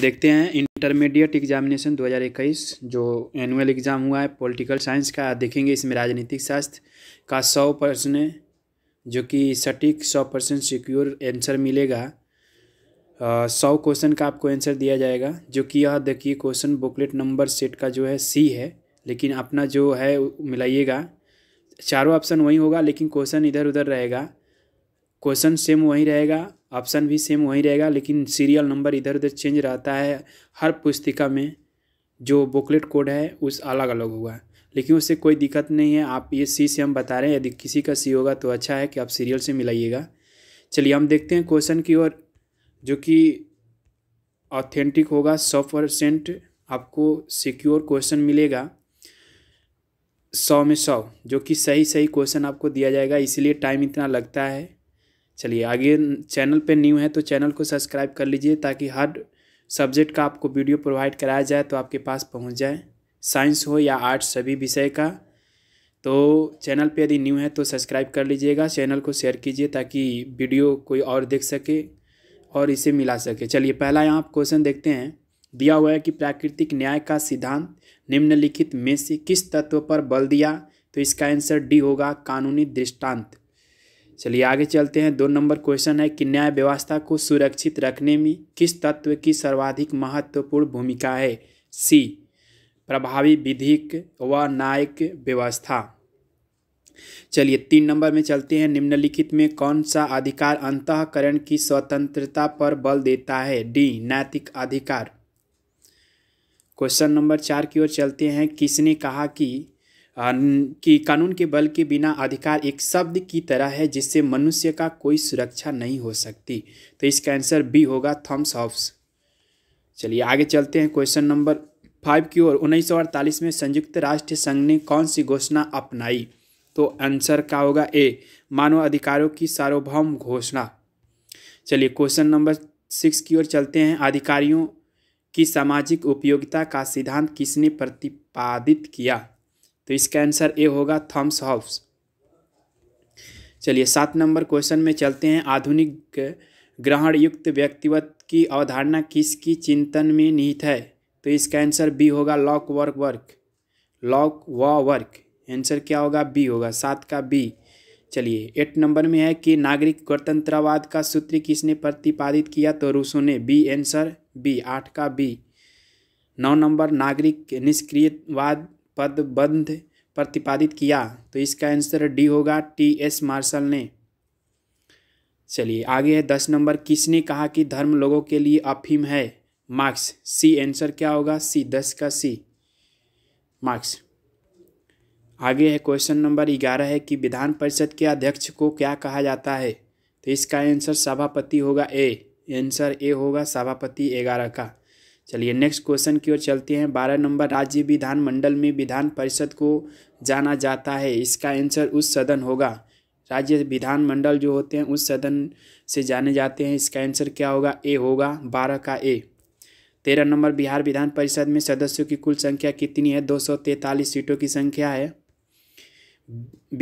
देखते हैं intermediate examination 2021 जो एनुअल एग्ज़ाम हुआ है पॉलिटिकल साइंस का देखेंगे इसमें राजनीतिक शास्त्र का सौ प्रश्न जो कि सटीक सौ परसेंट सिक्योर आंसर मिलेगा सौ क्वेश्चन का आपको आंसर दिया जाएगा जो कि यह देखिए क्वेश्चन बुकलेट नंबर सेट का जो है सी है लेकिन अपना जो है मिलाइएगा चारों ऑप्शन वही होगा लेकिन क्वेश्चन इधर उधर रहेगा क्वेश्चन सेम वही रहेगा ऑप्शन भी सेम वही रहेगा लेकिन सीरियल नंबर इधर उधर चेंज रहता है हर पुस्तिका में जो बुकलेट कोड है उस अलग अलग हुआ लेकिन उससे कोई दिक्कत नहीं है आप ये सी से हम बता रहे हैं यदि किसी का सी होगा तो अच्छा है कि आप सीरियल से मिलाइएगा चलिए हम देखते हैं क्वेश्चन की ओर जो कि ऑथेंटिक होगा सौ परसेंट आपको सिक्योर क्वेश्चन मिलेगा सौ में सौ जो कि सही सही क्वेश्चन आपको दिया जाएगा इसीलिए टाइम इतना लगता है चलिए आगे चैनल पे न्यू है तो चैनल को सब्सक्राइब कर लीजिए ताकि हर सब्जेक्ट का आपको वीडियो प्रोवाइड कराया जाए तो आपके पास पहुंच जाए साइंस हो या आर्ट्स सभी विषय का तो चैनल पे यदि न्यू है तो सब्सक्राइब कर लीजिएगा चैनल को शेयर कीजिए ताकि वीडियो कोई और देख सके और इसे मिला सके चलिए पहला यहाँ आप क्वेश्चन देखते हैं दिया हुआ है कि प्राकृतिक न्याय का सिद्धांत निम्नलिखित में से किस तत्व पर बल दिया तो इसका आंसर डी होगा कानूनी दृष्टांत चलिए आगे चलते हैं दो नंबर क्वेश्चन है कि न्याय व्यवस्था को सुरक्षित रखने में किस तत्व की सर्वाधिक महत्वपूर्ण भूमिका है सी प्रभावी विधिक व न्यायिक व्यवस्था चलिए तीन नंबर में चलते हैं निम्नलिखित में कौन सा अधिकार अंतकरण की स्वतंत्रता पर बल देता है डी नैतिक अधिकार क्वेश्चन नंबर चार की ओर चलते हैं किसने कहा कि कि कानून के बल के बिना अधिकार एक शब्द की तरह है जिससे मनुष्य का कोई सुरक्षा नहीं हो सकती तो इसका आंसर बी होगा थम्स ऑफ्स चलिए आगे चलते हैं क्वेश्चन नंबर फाइव की ओर उन्नीस में संयुक्त राष्ट्र संघ ने कौन सी घोषणा अपनाई तो आंसर का होगा ए मानव अधिकारों की सार्वभौम घोषणा चलिए क्वेश्चन नंबर सिक्स की ओर चलते हैं अधिकारियों की सामाजिक उपयोगिता का सिद्धांत किसने प्रतिपादित किया तो इसका आंसर ए होगा थम्स हाउस चलिए सात नंबर क्वेश्चन में चलते हैं आधुनिक ग्रहण युक्त व्यक्तिवत की अवधारणा किसकी चिंतन में निहित है तो इसका आंसर बी होगा लॉक वर्क वर्क लॉक व वर्क आंसर क्या होगा बी होगा सात का बी चलिए एट नंबर में है कि नागरिक गणतंत्रवाद का सूत्र किसने प्रतिपादित किया तो रूसों ने बी आंसर बी आठ का बी नौ नंबर नागरिक निष्क्रियवाद पदबंध प्रतिपादित किया तो इसका आंसर डी होगा टी एस मार्शल ने चलिए आगे है दस नंबर किसने कहा कि धर्म लोगों के लिए अफीम है मार्क्स सी आंसर क्या होगा सी दस का सी मार्क्स आगे है क्वेश्चन नंबर ग्यारह है कि विधान परिषद के अध्यक्ष को क्या कहा जाता है तो इसका आंसर सभापति होगा ए आंसर ए होगा सभापति ग्यारह का चलिए नेक्स्ट क्वेश्चन की ओर चलते हैं बारह नंबर राज्य विधान मंडल में विधान परिषद को जाना जाता है इसका आंसर उस सदन होगा राज्य विधानमंडल जो होते हैं उस सदन से जाने जाते हैं इसका आंसर क्या होगा ए होगा बारह का ए तेरह नंबर बिहार विधान परिषद में सदस्यों की कुल संख्या कितनी है दो सौ तैंतालीस सीटों की संख्या है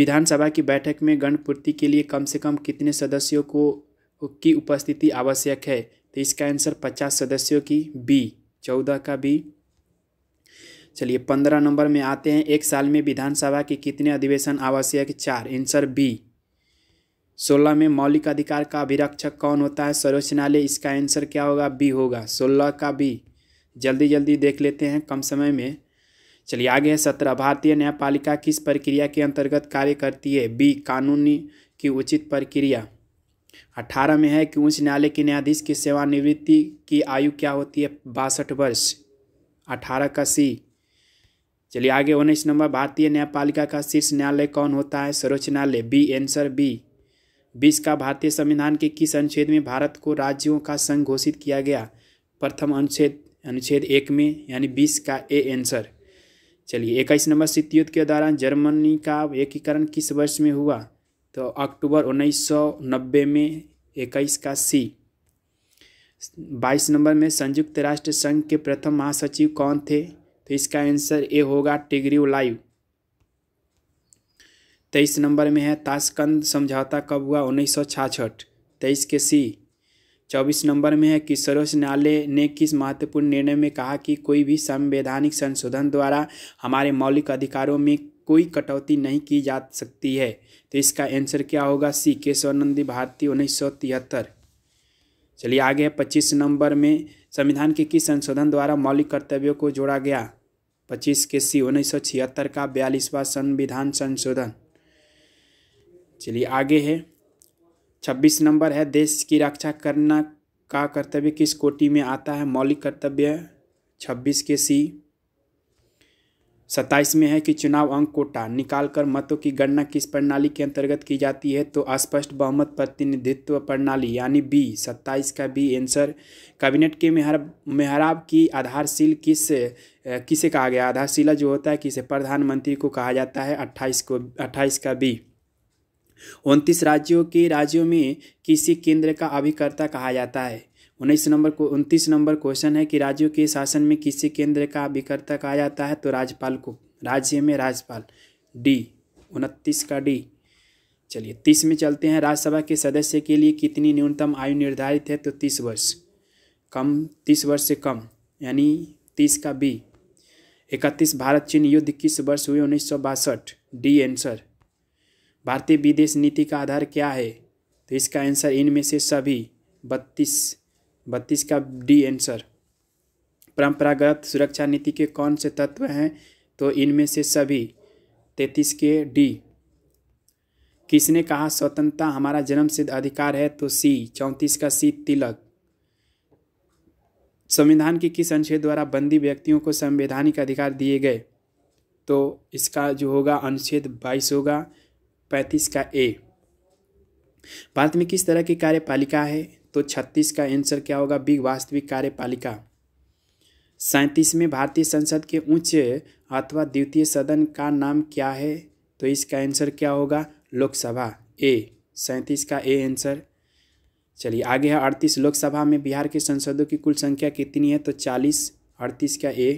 विधानसभा की बैठक में गणपूर्ति के लिए कम से कम कितने सदस्यों को की उपस्थिति आवश्यक है तो इसका आंसर पचास सदस्यों की बी चौदह का बी चलिए पंद्रह नंबर में आते हैं एक साल में विधानसभा के कितने अधिवेशन आवश्यक चार आंसर बी सोलह में मौलिक अधिकार का अभिरक्षक कौन होता है सर्वोच्च न्यायालय इसका आंसर क्या होगा बी होगा सोलह का बी जल्दी जल्दी देख लेते हैं कम समय में चलिए आगे है सत्रह भारतीय न्यायपालिका किस प्रक्रिया के अंतर्गत कार्य करती है बी कानूनी की उचित प्रक्रिया अठारह में है कि उच्च न्यायालय के न्यायाधीश की सेवानिवृत्ति की आयु क्या होती है बासठ वर्ष अठारह का सी चलिए आगे उन्नीस नंबर भारतीय न्यायपालिका का शीर्ष न्यायालय कौन होता है सर्वोच्च न्यायालय बी एंसर बी बीस का भारतीय संविधान के किस अनुच्छेद में भारत को राज्यों का संघ घोषित किया गया प्रथम अनुच्छेद अनुच्छेद एक में यानी बीस का ए एंसर चलिए इक्कीस नंबर शीत युद्ध के दौरान जर्मनी का एकीकरण किस वर्ष में हुआ तो अक्टूबर 1990 में 21 का सी 22 नंबर में संयुक्त राष्ट्र संघ के प्रथम महासचिव कौन थे तो इसका आंसर ए होगा टिगरी लाइव तेईस नंबर में है ताशकंद समझौता कब हुआ उन्नीस सौ छाछठ तेईस के सी चौबीस नंबर में है कि सर्वोच्च न्यायालय ने किस महत्वपूर्ण निर्णय में कहा कि कोई भी संवैधानिक संशोधन द्वारा हमारे मौलिक अधिकारों में कोई कटौती नहीं की जा सकती है तो इसका आंसर क्या होगा सी केशवानंदी भारती उन्नीस सौ तिहत्तर चलिए आगे पच्चीस नंबर में संविधान के किस संशोधन द्वारा मौलिक कर्तव्यों को जोड़ा गया पच्चीस के सी उन्नीस सौ छिहत्तर का बयालीसवा संविधान संशोधन चलिए आगे है छब्बीस नंबर है देश की रक्षा करना का कर्तव्य किस कोटि में आता है मौलिक कर्तव्य छब्बीस के सी सत्ताईस में है कि चुनाव अंक कोटा निकालकर मतों की गणना किस प्रणाली के अंतर्गत की जाती है तो स्पष्ट बहुमत प्रतिनिधित्व प्रणाली यानी बी सत्ताईस का बी आंसर कैबिनेट के मेहराब मेहराब की आधारशील किस किसे कहा गया आधारशिला जो होता है किसे प्रधानमंत्री को कहा जाता है अट्ठाईस को अट्ठाईस का बी उनतीस राज्यों के राज्यों में किसी केंद्र का अभिकर्ता कहा जाता है उन्नीस नंबर को उनतीस नंबर क्वेश्चन है कि राज्यों के शासन में किसी केंद्र का अभिकर्ता कहा जाता है तो राज्यपाल को राज्य में राज्यपाल डी उनतीस का डी चलिए तीस में चलते हैं राज्यसभा के सदस्य के लिए कितनी न्यूनतम आयु निर्धारित है तो तीस वर्ष कम तीस वर्ष से कम यानी तीस का बी इकतीस भारत चीन युद्ध किस वर्ष हुए उन्नीस सौ बासठ डी आंसर भारतीय विदेश नीति का आधार क्या है तो इसका आंसर इनमें से सभी बत्तीस बत्तीस का डी आंसर परंपरागत सुरक्षा नीति के कौन से तत्व हैं तो इनमें से सभी तैतीस के डी किसने कहा स्वतंत्रता हमारा जन्म सिद्ध अधिकार है तो सी चौंतीस का सी तिलक संविधान के किस अनुच्छेद द्वारा बंदी व्यक्तियों को संवैधानिक अधिकार दिए गए तो इसका जो होगा अनुच्छेद बाईस होगा पैंतीस का ए भारत में किस तरह की कार्यपालिका है तो छत्तीस का आंसर क्या होगा बी वास्तविक कार्यपालिका सैंतीसवें भारतीय संसद के उच्च अथवा द्वितीय सदन का नाम क्या है तो इसका आंसर क्या होगा लोकसभा ए सैंतीस का ए आंसर चलिए आगे है अड़तीस लोकसभा में बिहार के संसदों की कुल संख्या कितनी है तो चालीस अड़तीस का ए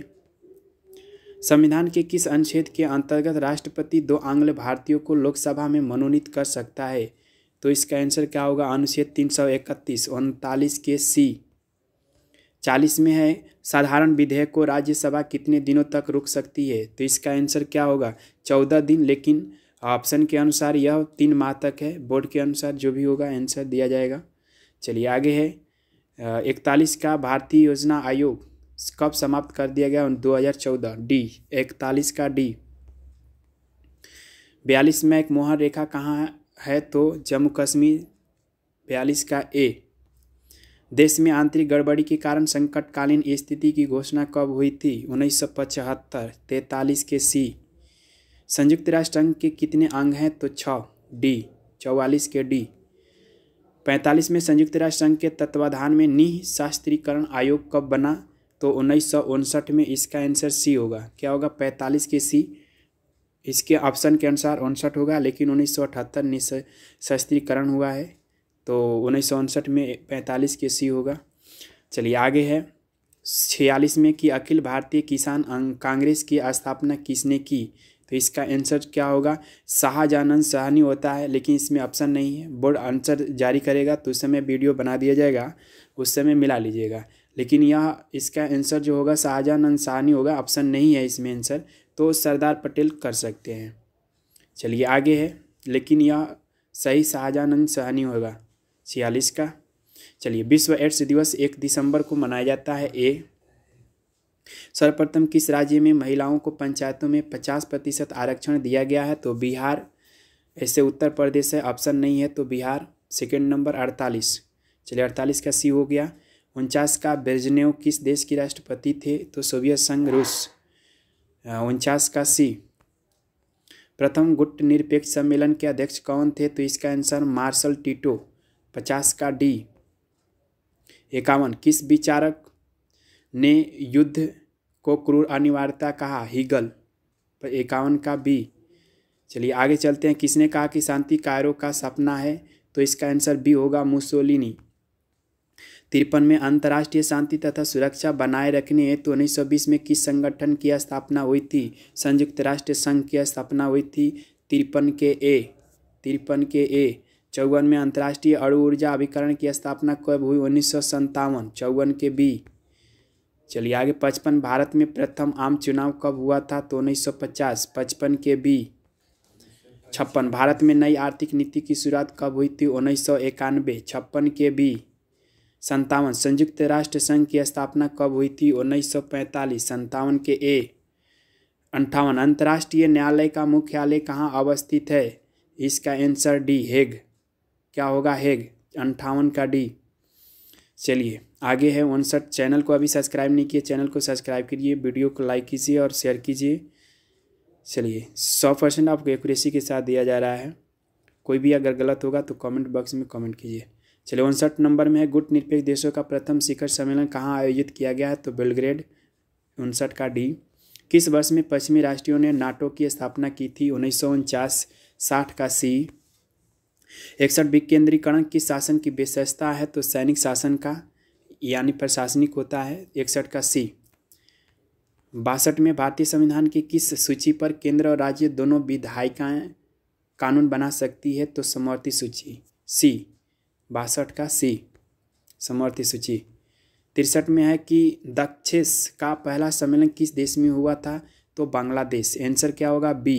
संविधान के किस अनुच्छेद के अंतर्गत राष्ट्रपति दो आंग्ल भारतीयों को लोकसभा में मनोनीत कर सकता है तो इसका आंसर क्या होगा अनुच्छेद तीन सौ इकतीस उनतालीस के सी चालीस में है साधारण विधेयक को राज्यसभा कितने दिनों तक रुक सकती है तो इसका आंसर क्या होगा चौदह दिन लेकिन ऑप्शन के अनुसार यह तीन माह तक है बोर्ड के अनुसार जो भी होगा आंसर दिया जाएगा चलिए आगे है इकतालीस का भारतीय योजना आयोग कब समाप्त कर दिया गया दो हज़ार चौदह डी इकतालीस का डी बयालीस में एक मोहन रेखा कहाँ है तो जम्मू कश्मीर बयालीस का ए देश में आंतरिक गड़बड़ी के कारण संकटकालीन स्थिति की घोषणा कब हुई थी उन्नीस सौ पचहत्तर तैतालीस के सी संयुक्त राष्ट्र संघ के कितने अंग हैं तो छः डी चौवालीस के डी पैंतालीस में संयुक्त राष्ट्र संघ के तत्वाधान में निः शास्त्रीकरण आयोग कब बना तो उन्नीस में इसका आंसर सी होगा क्या होगा पैंतालीस के सी इसके ऑप्शन के अनुसार उनसठ होगा लेकिन उन्नीस सौ अठहत्तर हुआ है तो उन्नीस सौ उनसठ में पैंतालीस के सी होगा चलिए आगे है छियालीस में कि अखिल भारतीय किसान कांग्रेस की स्थापना किसने की तो इसका आंसर क्या होगा शाहजानंद सहनी होता है लेकिन इसमें ऑप्शन नहीं है बोर्ड आंसर जारी करेगा तो उस समय वीडियो बना दिया जाएगा उस समय मिला लीजिएगा लेकिन यह इसका आंसर जो होगा शाहजानंद सहनी होगा ऑप्शन नहीं है इसमें आंसर तो सरदार पटेल कर सकते हैं चलिए आगे है लेकिन यह सही शाहजहानंद सहनी होगा छियालीस का चलिए विश्व एड्स दिवस एक दिसंबर को मनाया जाता है ए सर्वप्रथम किस राज्य में महिलाओं को पंचायतों में पचास प्रतिशत आरक्षण दिया गया है तो बिहार ऐसे उत्तर प्रदेश है ऑप्शन नहीं है तो बिहार सेकेंड नंबर अड़तालीस चलिए अड़तालीस का सी हो गया उनचास का बेर्जनेव किस देश के राष्ट्रपति थे तो सोवियत संघ रूस उनचास का सी प्रथम गुट निरपेक्ष सम्मेलन के अध्यक्ष कौन थे तो इसका आंसर मार्शल टीटो पचास का डी इक्यावन किस विचारक ने युद्ध को क्रूर अनिवार्यता कहा हीगल पर इक्यावन का बी चलिए आगे चलते हैं किसने कहा कि शांति कायरों का सपना है तो इसका आंसर बी होगा मुसोलिनी तिरपन में अंतर्राष्ट्रीय शांति तथा सुरक्षा बनाए रखने हेतु तो उन्नीस में किस संगठन की स्थापना हुई थी संयुक्त राष्ट्र संघ की स्थापना हुई थी तिरपन के ए तिरपन के ए चौवन में अंतर्राष्ट्रीय अणु ऊर्जा अभिकरण की स्थापना कब हुई उन्नीस सौ संतावन चौवन के बी चलिए आगे पचपन भारत में प्रथम आम चुनाव कब हुआ था तो उन्नीस सौ पचास पचपन के बी छप्पन भारत में नई आर्थिक नीति की शुरुआत कब हुई थी उन्नीस सौ इक्यानवे छप्पन के बी संतावन संयुक्त राष्ट्र संघ की स्थापना कब हुई थी उन्नीस सौ पैंतालीस संतावन के ए अंठावन अंतर्राष्ट्रीय न्यायालय का मुख्यालय कहाँ अवस्थित है इसका आंसर डी हेग क्या होगा हेग अंठावन का डी चलिए आगे है उनसठ चैनल को अभी सब्सक्राइब नहीं किए चैनल को सब्सक्राइब कीजिए वीडियो को लाइक कीजिए और शेयर कीजिए चलिए सौ परसेंट आपको एक्यूरेसी के साथ दिया जा रहा है कोई भी अगर गलत होगा तो कमेंट बॉक्स में कमेंट कीजिए चलिए उनसठ नंबर में है गुट निरपेक्ष देशों का प्रथम शिखर सम्मेलन कहाँ आयोजित किया गया है तो बेलग्रेड उनसठ का डी किस वर्ष में पश्चिमी राष्ट्रियों ने नाटो की स्थापना की थी उन्नीस सौ उनचास साठ का सी इकसठ विकेंद्रीकरण किस शासन की विशेषता है तो सैनिक शासन का यानी प्रशासनिक होता है इकसठ का सी बासठ में भारतीय संविधान की किस सूची पर केंद्र और राज्य दोनों विधायिकाएँ कानून बना सकती है तो समवर्ती सूची सी बासठ का सी समर्थी सूची तिरसठ में है कि दक्षेस का पहला सम्मेलन किस देश में हुआ था तो बांग्लादेश आंसर क्या होगा बी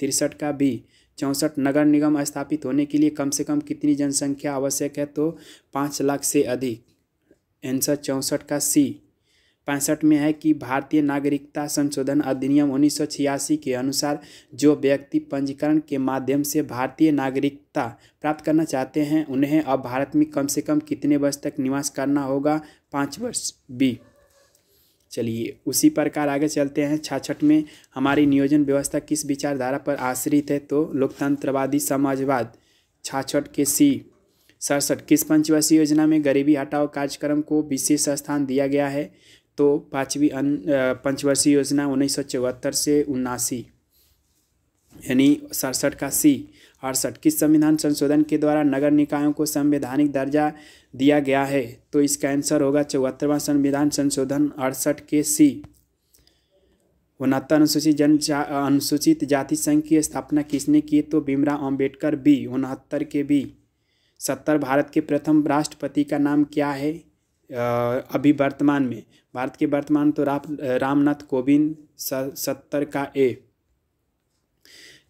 तिरसठ का बी चौंसठ नगर निगम स्थापित होने के लिए कम से कम कितनी जनसंख्या आवश्यक है तो पाँच लाख से अधिक आंसर चौंसठ का सी पैंसठ में है कि भारतीय नागरिकता संशोधन अधिनियम उन्नीस के अनुसार जो व्यक्ति पंजीकरण के माध्यम से भारतीय नागरिकता प्राप्त करना चाहते हैं उन्हें अब भारत में कम से कम कितने वर्ष तक निवास करना होगा पाँच वर्ष बी चलिए उसी प्रकार आगे चलते हैं छाछठ में हमारी नियोजन व्यवस्था किस विचारधारा पर आश्रित है तो लोकतंत्रवादी समाजवाद छाछठ के सी सड़सठ किस पंचवर्षीय योजना में गरीबी हटाओ कार्यक्रम को विशेष स्थान दिया गया है तो पाँचवीं पंचवर्षीय योजना उन्नीस सौ चौहत्तर से उन्नासी यानी सड़सठ का सी अड़सठ किस संविधान संशोधन के द्वारा नगर निकायों को संवैधानिक दर्जा दिया गया है तो इसका आंसर होगा चौहत्तरवां संविधान संशोधन अड़सठ के सी उनहत्तर अनुसूचित जन अनुसूचित जाति संघ की स्थापना किसने की तो भीमराव अम्बेडकर बी उनहत्तर के बी सत्तर भारत के प्रथम राष्ट्रपति का नाम क्या है अभी वर्तमान में भारत के वर्तमान तो राम रामनाथ कोविंद सत्तर का ए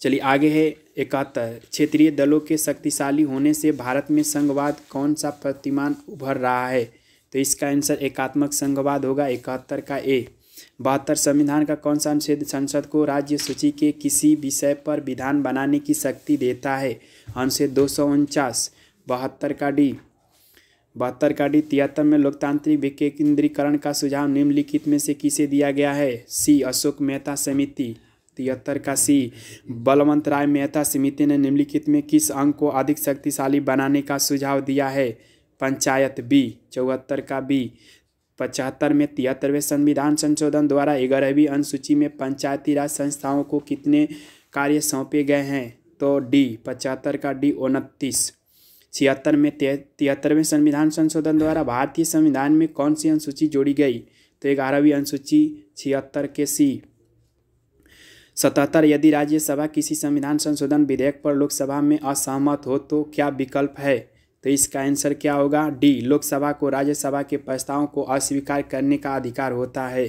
चलिए आगे है इकहत्तर क्षेत्रीय दलों के शक्तिशाली होने से भारत में संघवाद कौन सा प्रतिमान उभर रहा है तो इसका आंसर एकात्मक संघवाद होगा इकहत्तर का ए बहत्तर संविधान का कौन सा अनुच्छेद संसद को राज्य सूची के किसी विषय पर विधान बनाने की शक्ति देता है अनुच्छेद दो सौ उनचास बहत्तर का डी बहत्तर का डी तिहत्तर में लोकतांत्रिक विकेंद्रीकरण का सुझाव निम्नलिखित में से किसे दिया गया है सी अशोक मेहता समिति तिहत्तर का सी बलवंत राय मेहता समिति ने निम्नलिखित में किस अंग को अधिक शक्तिशाली बनाने का सुझाव दिया है पंचायत बी चौहत्तर का बी पचहत्तर में तिहत्तरवें संविधान संशोधन द्वारा ग्यारहवीं अनुसूची में पंचायती राज संस्थाओं को कितने कार्य सौंपे गए हैं तो डी पचहत्तर का डी उनतीस छिहत्तर में तिहत्तरवें संविधान संशोधन द्वारा भारतीय संविधान में कौन सी अनुसूची जोड़ी गई तो ग्यारहवीं अनुसूची छिहत्तर के सी सतहत्तर यदि राज्यसभा किसी संविधान संशोधन विधेयक पर लोकसभा में असहमत हो तो क्या विकल्प है तो इसका आंसर क्या होगा डी लोकसभा को राज्यसभा के प्रस्तावों को अस्वीकार करने का अधिकार होता है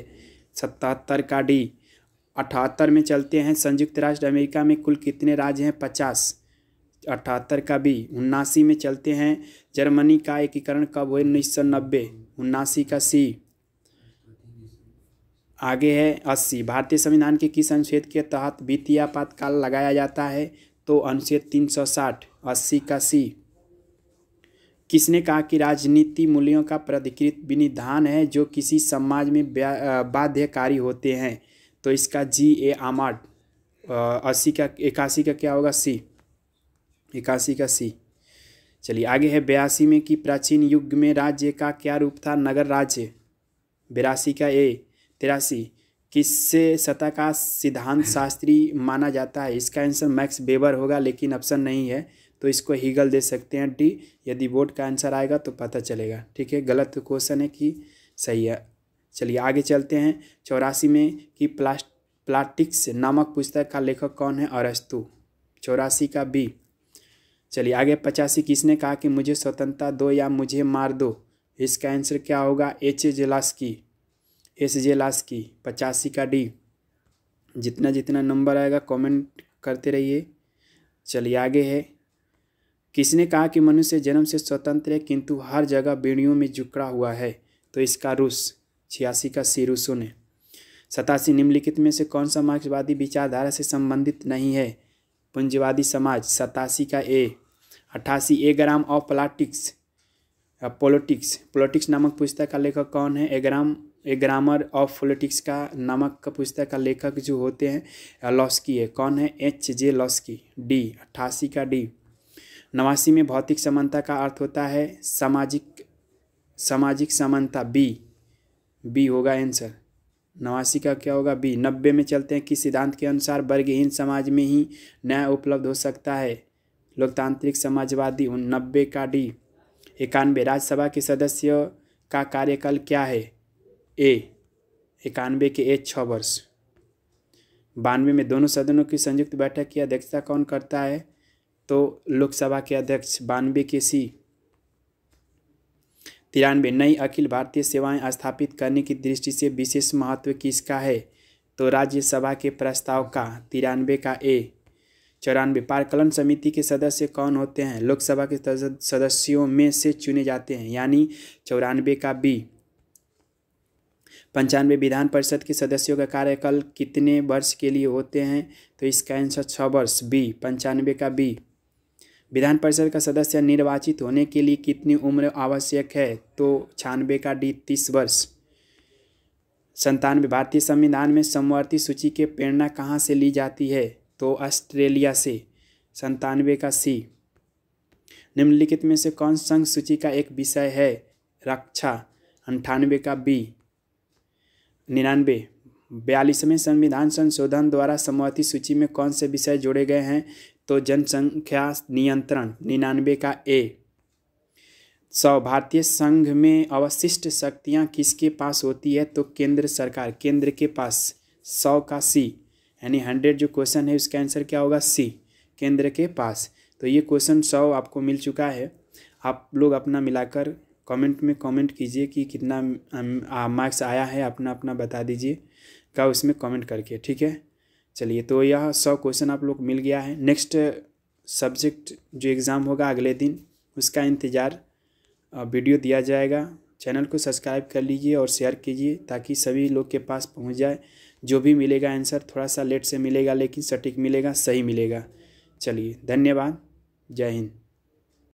सतहत्तर का डी अठहत्तर में चलते हैं संयुक्त राष्ट्र अमेरिका में कुल कितने राज्य हैं पचास अठहत्तर का भी उन्नासी में चलते हैं जर्मनी का एकीकरण कब हुए उन्नीस सौ नब्बे उन्नासी का सी आगे है अस्सी भारतीय संविधान के किस अनुच्छेद के तहत वित्तीय आपातकाल लगाया जाता है तो अनुच्छेद तीन सौ साठ अस्सी का सी किसने कहा कि राजनीति मूल्यों का प्राधिकृत विनिधान है जो किसी समाज में बाध्यकारी होते हैं तो इसका जी ए आमाड अस्सी का इक्यासी का क्या होगा सी इक्यासी का सी चलिए आगे है बयासी में कि प्राचीन युग में राज्य का क्या रूप था नगर राज्य बिरासी का ए तिरासी किससे सतह का सिद्धांत शास्त्री माना जाता है इसका आंसर मैक्स बेबर होगा लेकिन ऑप्शन नहीं है तो इसको हीगल दे सकते हैं डी यदि बोर्ड का आंसर आएगा तो पता चलेगा ठीक है गलत क्वेश्चन है कि सही है चलिए आगे चलते हैं चौरासी में कि प्लास्ट प्लाटिक्स नामक पुस्तक का लेखक कौन है अरस्तु चौरासी का बी चलिए आगे पचासी किसने कहा कि मुझे स्वतंत्रता दो या मुझे मार दो इसका आंसर क्या होगा एच जेलास्की एस जेलास्की पचासी का डी जितना जितना नंबर आएगा कमेंट करते रहिए चलिए आगे है किसने कहा कि मनुष्य जन्म से स्वतंत्र है किंतु हर जगह बेड़ियों में जुकड़ा हुआ है तो इसका रूस छियासी का सी रूसों ने सतासी निम्नलिखित में से कौन सा मार्क्सवादी विचारधारा से संबंधित नहीं है पूंजीवादी समाज सतासी का ए अट्ठासी a gram of politics politics politics नामक पुस्तक का लेखक कौन है a gram a grammar of politics का नामक पुस्तक का लेखक जो होते हैं लॉस्की है कौन है एच जे लॉस्की डी अट्ठासी का डी नवासी में भौतिक समानता का अर्थ होता है सामाजिक सामाजिक समानता बी बी होगा आंसर नवासी का क्या होगा बी नब्बे में चलते हैं कि सिद्धांत के अनुसार वर्गहीन समाज में ही न्याय उपलब्ध हो सकता है लोकतांत्रिक समाजवादी उन नब्बे का डी इक्यानवे राज्यसभा के सदस्य का कार्यकाल क्या है ए इक्यानवे के ए छः वर्ष बानवे में दोनों सदनों की संयुक्त बैठक की अध्यक्षता कौन करता है तो लोकसभा के अध्यक्ष बानवे के सी तिरानवे नई अखिल भारतीय सेवाएं स्थापित करने की दृष्टि से विशेष महत्व किसका है तो राज्यसभा के प्रस्ताव का तिरानवे का ए चौरानवे पारकलन समिति के सदस्य कौन होते हैं लोकसभा के सदस्यों में से चुने जाते हैं यानी चौरानवे का बी पंचानवे विधान परिषद के सदस्यों का कार्यकाल कितने वर्ष के लिए होते हैं तो इसका आंसर छः वर्ष बी पंचानवे का बी विधान परिषद का सदस्य निर्वाचित होने के लिए कितनी उम्र आवश्यक है तो छानवे का डी तीस वर्ष संतानवे भारतीय संविधान में समवर्ती सूची के प्रेरणा कहाँ से ली जाती है तो ऑस्ट्रेलिया से संतानवे का सी निम्नलिखित में से कौन संघ सूची का एक विषय है रक्षा अंठानवे का बी निन्यानवे बयालीसवें संविधान संशोधन द्वारा समवर्ती सूची में कौन से विषय जोड़े गए हैं तो जनसंख्या नियंत्रण निन्यानवे का ए सौ भारतीय संघ में अवशिष्ट शक्तियां किसके पास होती है तो केंद्र सरकार केंद्र के पास सौ का सी यानी हंड्रेड जो क्वेश्चन है उसका आंसर क्या होगा सी केंद्र के पास तो ये क्वेश्चन सौ आपको मिल चुका है आप लोग अपना मिलाकर कमेंट में कमेंट कीजिए कि कितना मार्क्स आया है अपना अपना बता दीजिए का उसमें कमेंट करके ठीक है चलिए तो यह सौ क्वेश्चन आप लोग मिल गया है नेक्स्ट सब्जेक्ट जो एग्ज़ाम होगा अगले दिन उसका इंतज़ार वीडियो दिया जाएगा चैनल को सब्सक्राइब कर लीजिए और शेयर कीजिए ताकि सभी लोग के पास पहुँच जाए जो भी मिलेगा आंसर थोड़ा सा लेट से मिलेगा लेकिन सटीक मिलेगा सही मिलेगा चलिए धन्यवाद जय हिंद